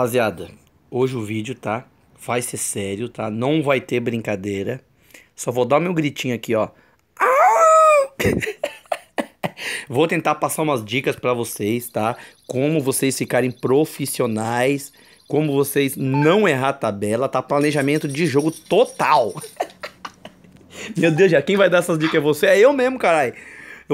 Rapaziada, hoje o vídeo, tá? Vai ser sério, tá? Não vai ter brincadeira. Só vou dar meu gritinho aqui, ó. vou tentar passar umas dicas para vocês, tá? Como vocês ficarem profissionais, como vocês não errar a tabela, tá? Planejamento de jogo total. meu Deus, já quem vai dar essas dicas é você? É eu mesmo, caralho.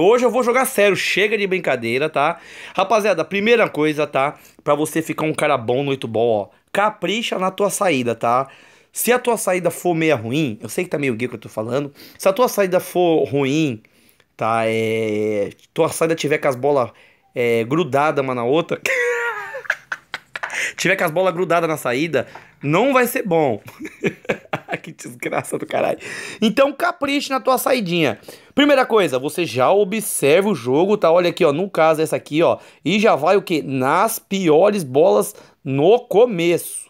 Hoje eu vou jogar sério, chega de brincadeira, tá? Rapaziada, primeira coisa, tá? Pra você ficar um cara bom no 8 ball, ó. Capricha na tua saída, tá? Se a tua saída for meia ruim, eu sei que tá meio gay que eu tô falando. Se a tua saída for ruim, tá? É... Tua saída tiver com as bolas é, grudadas uma na outra. tiver com as bolas grudadas na saída, não vai ser bom. que desgraça do caralho. Então capriche na tua saidinha. Primeira coisa, você já observa o jogo, tá? Olha aqui, ó, no caso essa aqui, ó, e já vai o que? Nas piores bolas no começo.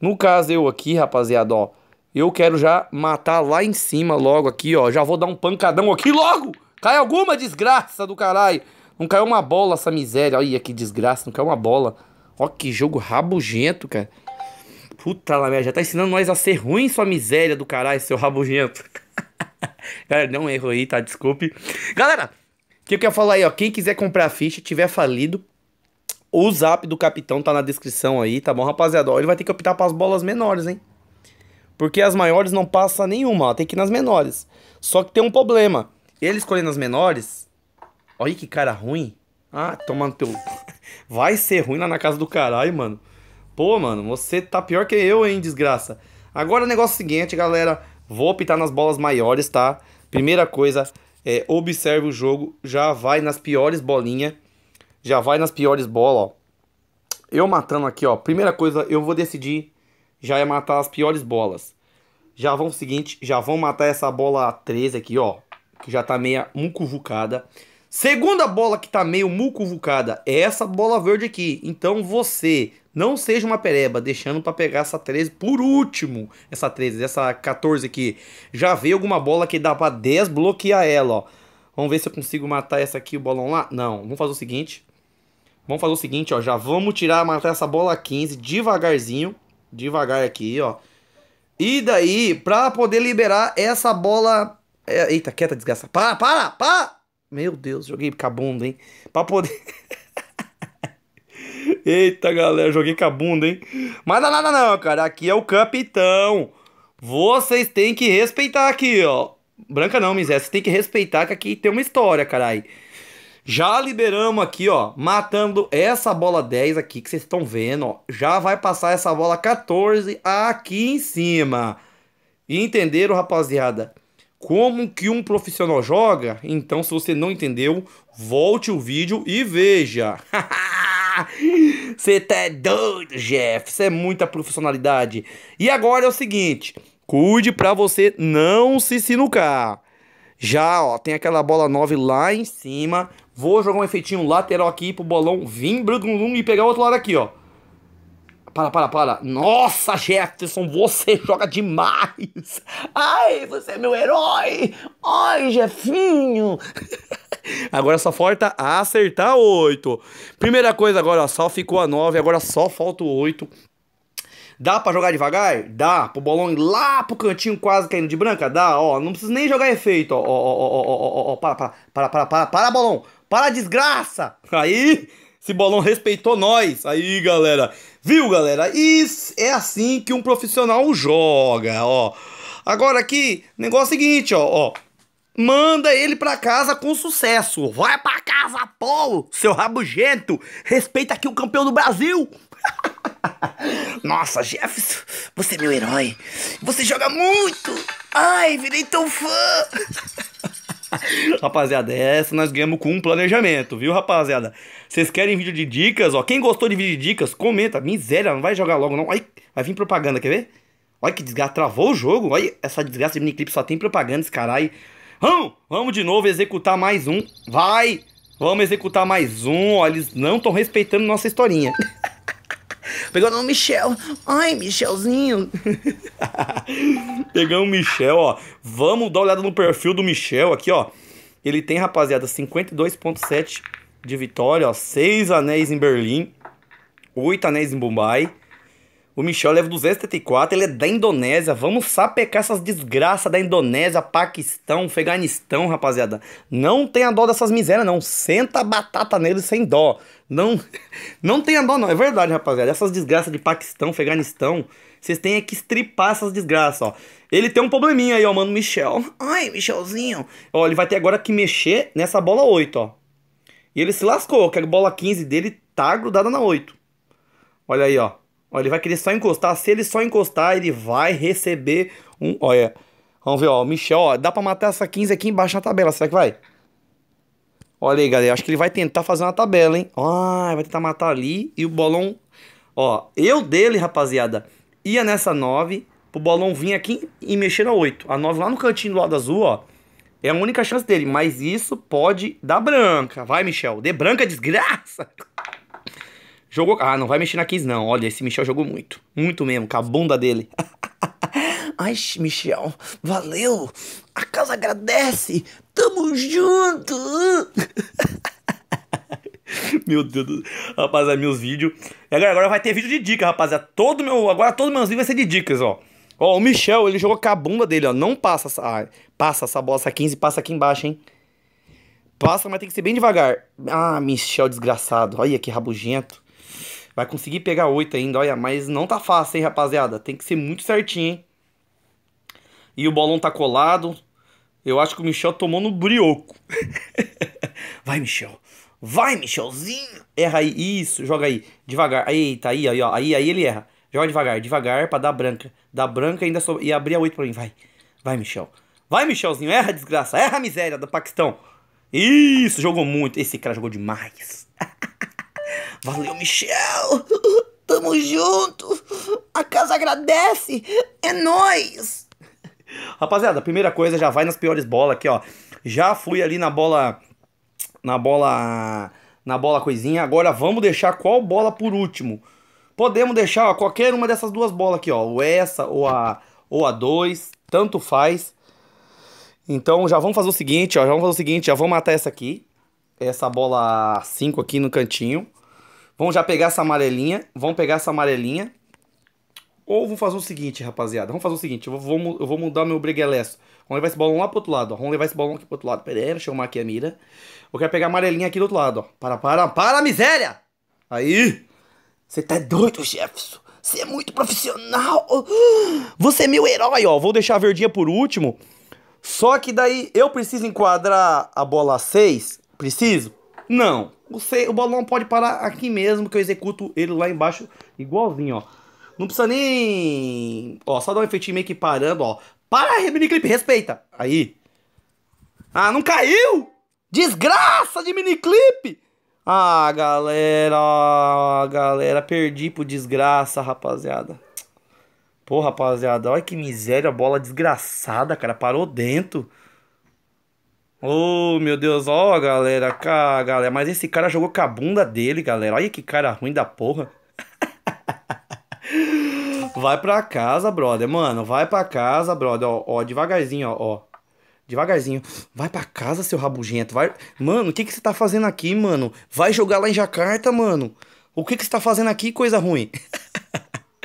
No caso eu aqui, rapaziada, ó, eu quero já matar lá em cima logo aqui, ó, já vou dar um pancadão aqui logo. Cai alguma desgraça do caralho. Não caiu uma bola essa miséria. Olha que desgraça, não caiu uma bola. Ó que jogo rabugento, cara. Puta lá, já tá ensinando nós a ser ruim, sua miséria do caralho, seu rabugento. Galera, deu um erro aí, tá? Desculpe. Galera, o que eu quero falar aí, ó. Quem quiser comprar a ficha, tiver falido, o zap do capitão tá na descrição aí, tá bom, rapaziada? Ó, ele vai ter que optar pras bolas menores, hein? Porque as maiores não passa nenhuma, ó. Tem que ir nas menores. Só que tem um problema. Ele escolhendo as menores... Olha que cara ruim. Ah, tomando teu... Vai ser ruim lá na casa do caralho, mano. Pô, mano, você tá pior que eu, hein, desgraça. Agora o negócio é o seguinte, galera. Vou optar nas bolas maiores, tá? Primeira coisa, é, observe o jogo. Já vai nas piores bolinhas. Já vai nas piores bolas, ó. Eu matando aqui, ó. Primeira coisa, eu vou decidir já é matar as piores bolas. Já vão o seguinte, já vão matar essa bola 13 aqui, ó. Que já tá meia mucuvucada. Um Segunda bola que tá meio mucuvucada é essa bola verde aqui. Então você não seja uma pereba, deixando para pegar essa 13 por último. Essa 13, essa 14 aqui. Já veio alguma bola que dá para desbloquear ela, ó. Vamos ver se eu consigo matar essa aqui, o bolão lá. Não, vamos fazer o seguinte. Vamos fazer o seguinte, ó. Já vamos tirar, matar essa bola 15 devagarzinho. Devagar aqui, ó. E daí, pra poder liberar essa bola... É, eita, quieta, desgraça. Para, para, para! Meu Deus, joguei cabunda, hein? Pra poder. Eita, galera, joguei cabunda, hein? Mas não nada não, cara. Aqui é o capitão. Vocês têm que respeitar aqui, ó. Branca não, Mizé. Vocês têm que respeitar que aqui tem uma história, carai. Já liberamos aqui, ó, matando essa bola 10 aqui que vocês estão vendo, ó. Já vai passar essa bola 14 aqui em cima. Entenderam, rapaziada? como que um profissional joga? Então, se você não entendeu, volte o vídeo e veja. Você tá doido, Jeff. Isso é muita profissionalidade. E agora é o seguinte: cuide para você não se sinucar. Já, ó, tem aquela bola 9 lá em cima. Vou jogar um efeitinho lateral aqui pro bolão vir, e pegar o outro lado aqui, ó para, para, para. Nossa, Jefferson, você joga demais. Ai, você é meu herói. Ai, Jefinho. Agora só falta acertar oito. Primeira coisa agora, só ficou a nove, agora só falta o oito. Dá para jogar devagar? Dá. Pro bolão ir lá pro cantinho quase caindo de branca? Dá, ó. Não precisa nem jogar efeito, ó. Ó, ó, ó, ó, ó, ó. Para, para, para, para, para, para, bolão. Para, desgraça. Aí... Esse bolão respeitou nós. Aí, galera. Viu, galera? Isso é assim que um profissional joga, ó. Agora aqui, negócio é seguinte, ó, ó. Manda ele pra casa com sucesso. Vai pra casa, Paulo, seu rabugento. Respeita aqui o campeão do Brasil. Nossa, Jefferson, você é meu herói. Você joga muito. Ai, virei tão fã. rapaziada, essa nós ganhamos com um planejamento, viu, rapaziada? Vocês querem vídeo de dicas? Ó, quem gostou de vídeo de dicas, comenta. Miséria, não vai jogar logo, não. Ai, vai vir propaganda, quer ver? Olha que desgraça, travou o jogo. Olha essa desgraça de miniclip, só tem propaganda, esse caralho. Vamos, hum, vamos de novo executar mais um. Vai! Vamos executar mais um. olha eles não estão respeitando nossa historinha. Pegando o Michel. Ai, Michelzinho. Pegamos o Michel, ó. Vamos dar uma olhada no perfil do Michel aqui, ó. Ele tem, rapaziada, 52.7 de vitória, ó. 6 anéis em Berlim, 8 anéis em Mumbai. O Michel leva 274, ele é da Indonésia. Vamos sapecar essas desgraças da Indonésia, Paquistão, Afeganistão, rapaziada. Não tenha dó dessas misérias, não. Senta a batata neles sem dó. Não, não tenha dó, não. É verdade, rapaziada. Essas desgraças de Paquistão, Afeganistão, vocês têm que estripar essas desgraças, ó. Ele tem um probleminha aí, ó, mano, Michel. Ai, Michelzinho. Ó, ele vai ter agora que mexer nessa bola 8, ó. E ele se lascou, que a bola 15 dele tá grudada na 8. Olha aí, ó. Ó, ele vai querer só encostar. Se ele só encostar, ele vai receber um... Olha, vamos ver, ó. O Michel, ó, dá pra matar essa 15 aqui embaixo na tabela. Será que vai? Olha aí, galera. Acho que ele vai tentar fazer uma tabela, hein? Ah, vai tentar matar ali. E o bolão... Ó, eu dele, rapaziada, ia nessa 9 pro bolão vir aqui e mexer na 8. A 9 lá no cantinho do lado azul, ó. É a única chance dele, mas isso pode dar branca. Vai, Michel, dê branca desgraça. Jogou. Ah, não vai mexer na 15, não. Olha, esse Michel jogou muito. Muito mesmo, com a bunda dele. Ai, Michel, valeu. A casa agradece. Tamo junto. meu Deus, do... rapaziada, é meus vídeos. E agora, agora vai ter vídeo de dica, rapaziada. Todo meu, agora todos meus vídeos vão ser de dicas, ó. Ó, o Michel, ele jogou com a bunda dele, ó. Não passa essa, ah, passa essa bola, essa 15, passa aqui embaixo, hein. Passa, mas tem que ser bem devagar. Ah, Michel desgraçado. Olha que rabugento. Vai conseguir pegar 8 ainda, olha, mas não tá fácil, hein, rapaziada. Tem que ser muito certinho, hein. E o bolão tá colado. Eu acho que o Michel tomou no brioco. Vai, Michel. Vai, Michelzinho. Erra aí. Isso, joga aí. Devagar. Eita, aí, aí, ó. Aí, aí ele erra. Joga devagar, devagar pra dar branca. Dar branca ainda e abrir a 8 pra mim. Vai. Vai, Michel. Vai, Michelzinho. Erra, desgraça. Erra, miséria do Paquistão. Isso, jogou muito. Esse cara jogou demais. Valeu, Michel! Tamo junto! A casa agradece! É nós! Rapaziada, primeira coisa, já vai nas piores bolas aqui, ó. Já fui ali na bola. Na bola. Na bola coisinha. Agora vamos deixar qual bola por último. Podemos deixar ó, qualquer uma dessas duas bolas aqui, ó. Ou essa, ou a. Ou a 2. Tanto faz. Então já vamos fazer o seguinte, ó. Já vamos fazer o seguinte, já vamos matar essa aqui. Essa bola 5 aqui no cantinho. Vão já pegar essa amarelinha, vão pegar essa amarelinha. Ou vão fazer o seguinte, rapaziada. Vamos fazer o seguinte, eu vou, eu vou mudar meu breguelesso. Vamos levar esse bolão lá pro outro lado, ó. Vamos levar esse bolão aqui pro outro lado. Pera aí, deixa eu marcar aqui a mira. Eu quero pegar a amarelinha aqui do outro lado, ó. Para, para, para, miséria! Aí! Você tá doido, Jefferson? Você é muito profissional! Você é meu herói, ó. Vou deixar a verdinha por último. Só que daí eu preciso enquadrar a bola 6. Preciso? Não. Você, o balão pode parar aqui mesmo, que eu executo ele lá embaixo igualzinho, ó. Não precisa nem... Ó, só dá um efeito meio que parando, ó. Para, miniclip, respeita. Aí. Ah, não caiu? Desgraça de miniclip! Ah, galera, ó, galera, perdi por desgraça, rapaziada. Pô, rapaziada, olha que miséria, bola desgraçada, cara, parou dentro. Oh, meu Deus, ó, oh, galera, cá, galera. Mas esse cara jogou com a bunda dele, galera. Olha que cara ruim da porra. vai pra casa, brother. Mano, vai pra casa, brother. Ó, devagarzinho, ó, ó. Devagarzinho. Vai pra casa, seu rabugento. Vai... Mano, o que, que você tá fazendo aqui, mano? Vai jogar lá em Jacarta, mano. O que, que você tá fazendo aqui, coisa ruim?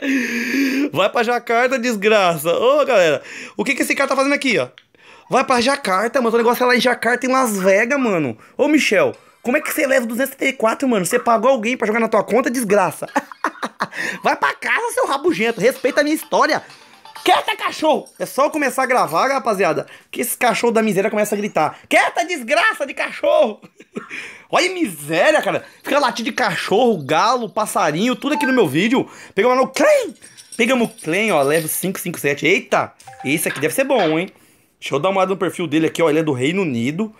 vai pra Jacarta, desgraça. Ô, oh, galera. O que, que esse cara tá fazendo aqui, ó? Vai pra Jacarta, mas O negócio é lá em Jacarta, em Las Vegas, mano. Ô, Michel, como é que você leva 234, mano? Você pagou alguém pra jogar na tua conta, desgraça. Vai pra casa, seu rabugento. Respeita a minha história. Quieta, cachorro! É só eu começar a gravar, rapaziada, que esse cachorro da miséria começa a gritar. Quieta, desgraça de cachorro! Olha a miséria, cara. Fica latido de cachorro, galo, passarinho, tudo aqui no meu vídeo. Pegamos no Clem! Pegamos o Clem, ó, level 557. Eita! Esse aqui deve ser bom, hein? Deixa eu dar uma olhada no perfil dele aqui, ó. Ele é do Reino Unido.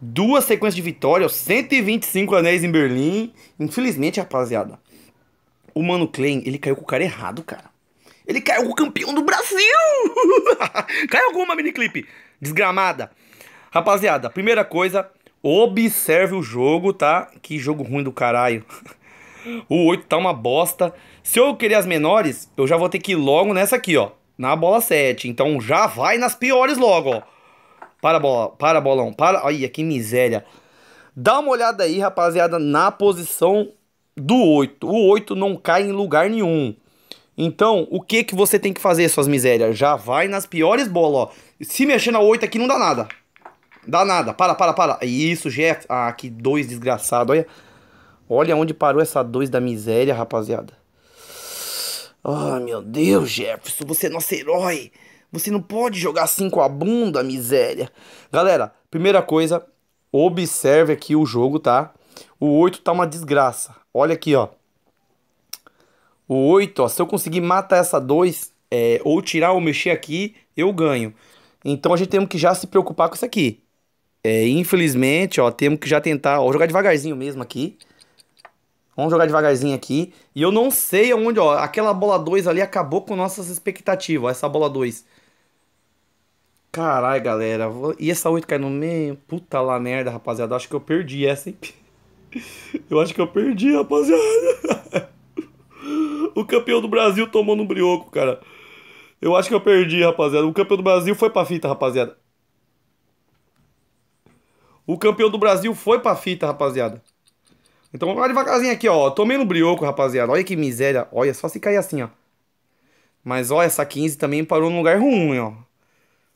Duas sequências de vitória, ó, 125 anéis em Berlim. Infelizmente, rapaziada, o Mano Klein, ele caiu com o cara errado, cara. Ele caiu com o campeão do Brasil! caiu alguma miniclip desgramada. Rapaziada, primeira coisa, observe o jogo, tá? Que jogo ruim do caralho. o 8 tá uma bosta. Se eu querer as menores, eu já vou ter que ir logo nessa aqui, ó na bola 7. Então já vai nas piores logo, ó. Para bola, para bolão, para. Olha que miséria. Dá uma olhada aí, rapaziada, na posição do 8. O 8 não cai em lugar nenhum. Então, o que que você tem que fazer, suas misérias? Já vai nas piores bolas, ó. Se mexer na 8 aqui não dá nada. Dá nada. Para, para, para. Isso, Jeff. Ah, que dois desgraçado. Olha. Olha onde parou essa dois da miséria, rapaziada. Ah, oh, meu Deus, Jefferson, você é nosso herói. Você não pode jogar assim com a bunda, miséria. Galera, primeira coisa, observe aqui o jogo, tá? O 8 tá uma desgraça. Olha aqui, ó. O 8, ó, se eu conseguir matar essa 2, é, ou tirar ou mexer aqui, eu ganho. Então a gente tem que já se preocupar com isso aqui. É, infelizmente, ó, temos que já tentar, ó, jogar devagarzinho mesmo aqui. Vamos jogar devagarzinho aqui. E eu não sei aonde, ó. Aquela bola 2 ali acabou com nossas expectativas. Ó, essa bola 2. Carai galera. E essa 8 cai no meio? Puta lá merda, rapaziada. Acho que eu perdi essa, hein? Eu acho que eu perdi, rapaziada. O campeão do Brasil tomou no brioco, cara. Eu acho que eu perdi, rapaziada. O campeão do Brasil foi pra fita, rapaziada. O campeão do Brasil foi pra fita, rapaziada. Então, vai devagarzinho aqui, ó. Tomei no brioco, rapaziada. Olha que miséria. Olha, só se cair assim, ó. Mas, ó, essa 15 também parou num lugar ruim, ó.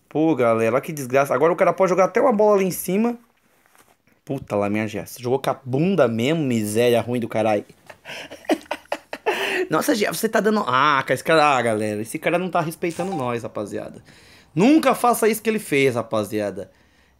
Pô, galera, olha que desgraça. Agora o cara pode jogar até uma bola lá em cima. Puta lá, minha Jefferson. Jogou com a bunda mesmo, miséria ruim do caralho. Nossa, Jefferson, você tá dando... Ah, esse cara... Ah, galera, esse cara não tá respeitando nós, rapaziada. Nunca faça isso que ele fez, rapaziada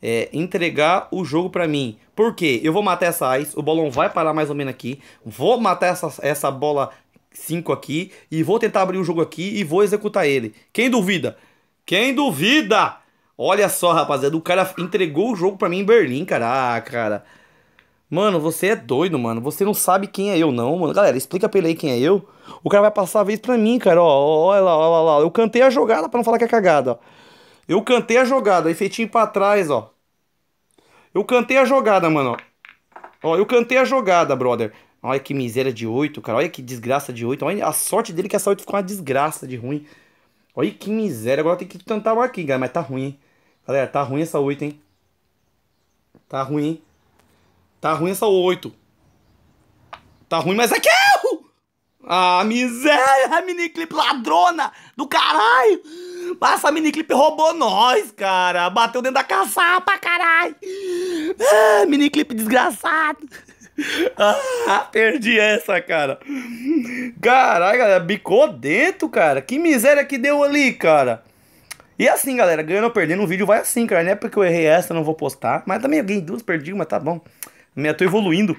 é, entregar o jogo para mim. Por quê? Eu vou matar essa Ice, o bolão vai parar mais ou menos aqui. Vou matar essa, essa bola 5 aqui e vou tentar abrir o jogo aqui e vou executar ele. Quem duvida? Quem duvida? Olha só, rapaziada, o cara entregou o jogo para mim em Berlim, cara. Ah, cara. Mano, você é doido, mano. Você não sabe quem é eu, não, mano. Galera, explica pra ele aí quem é eu. O cara vai passar a vez pra mim, cara. Ó, olha lá, olha lá. Eu cantei a jogada pra não falar que é cagada, ó. Eu cantei a jogada, efeitinho pra trás, ó. Eu cantei a jogada, mano, ó. Ó, eu cantei a jogada, brother. Olha que miséria de 8, cara. Olha que desgraça de 8. Olha a sorte dele que essa 8 ficou uma desgraça de ruim. Olha que miséria. Agora tem que tentar o aqui, galera. Mas tá ruim, hein? Galera, tá ruim essa 8, hein? Tá ruim, hein? Tá ruim essa 8. Tá ruim, mas é que erro! Ah, miséria, mini clip ladrona do caralho! Mas essa miniclip roubou nós, cara. Bateu dentro da caçapa, caralho. Ah, miniclip desgraçado. Ah, perdi essa, cara. Caralho, galera, bicou dentro, cara. Que miséria que deu ali, cara. E assim, galera, ganhando ou perdendo, o vídeo vai assim, cara. Não é porque eu errei essa, não vou postar. Mas também eu ganhei duas, perdi mas tá bom. Minha tô evoluindo.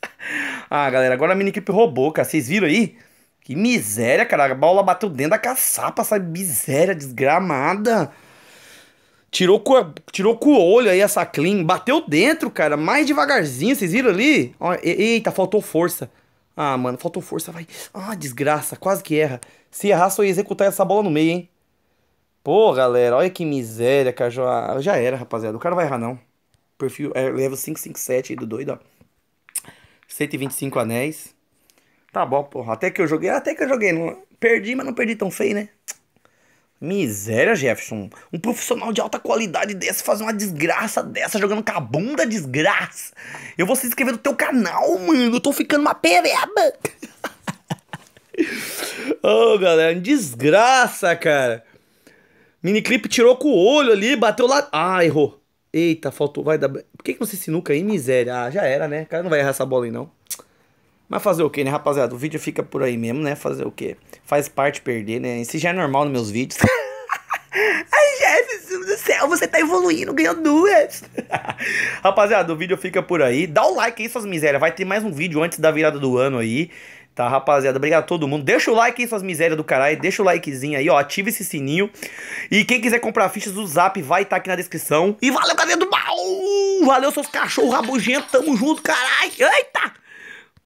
ah, galera, agora a miniclip roubou, cara. Vocês viram aí? Que miséria, cara. A bola bateu dentro da caçapa, sabe? Miséria, desgramada. Tirou com, a, tirou com o olho aí essa clean. Bateu dentro, cara. Mais devagarzinho, vocês viram ali? Ó, eita, faltou força. Ah, mano, faltou força, vai. Ah, desgraça, quase que erra. Se errar, só ia executar essa bola no meio, hein? Pô, galera, olha que miséria, cara. Já, já era, rapaziada. O cara vai errar, não. Perfil é level 557 aí do doido, ó. 125 anéis. Tá bom, porra. Até que eu joguei, até que eu joguei. Não, perdi, mas não perdi tão feio, né? Miséria, Jefferson. Um profissional de alta qualidade desse fazer uma desgraça dessa jogando com a bunda desgraça. Eu vou se inscrever no teu canal, mano. Eu tô ficando uma pereba. Ô, oh, galera, desgraça, cara. Miniclip tirou com o olho ali, bateu lá. Ah, errou. Eita, faltou. Vai dar. Por que, que não se sinuca aí, miséria? Ah, já era, né? O cara não vai errar essa bola aí, não. Mas fazer o que, né, rapaziada? O vídeo fica por aí mesmo, né? Fazer o que? Faz parte perder, né? Isso já é normal nos meus vídeos. Ai, Jesus do céu, você tá evoluindo, ganhou duas. rapaziada, o vídeo fica por aí. Dá o like aí, suas misérias. Vai ter mais um vídeo antes da virada do ano aí. Tá, rapaziada? Obrigado a todo mundo. Deixa o like aí, suas misérias do caralho. Deixa o likezinho aí, ó. Ativa esse sininho. E quem quiser comprar fichas do Zap, vai estar tá aqui na descrição. E valeu, galera do mal! Valeu, seus cachorros rabugentos. Tamo junto, caralho. Eita!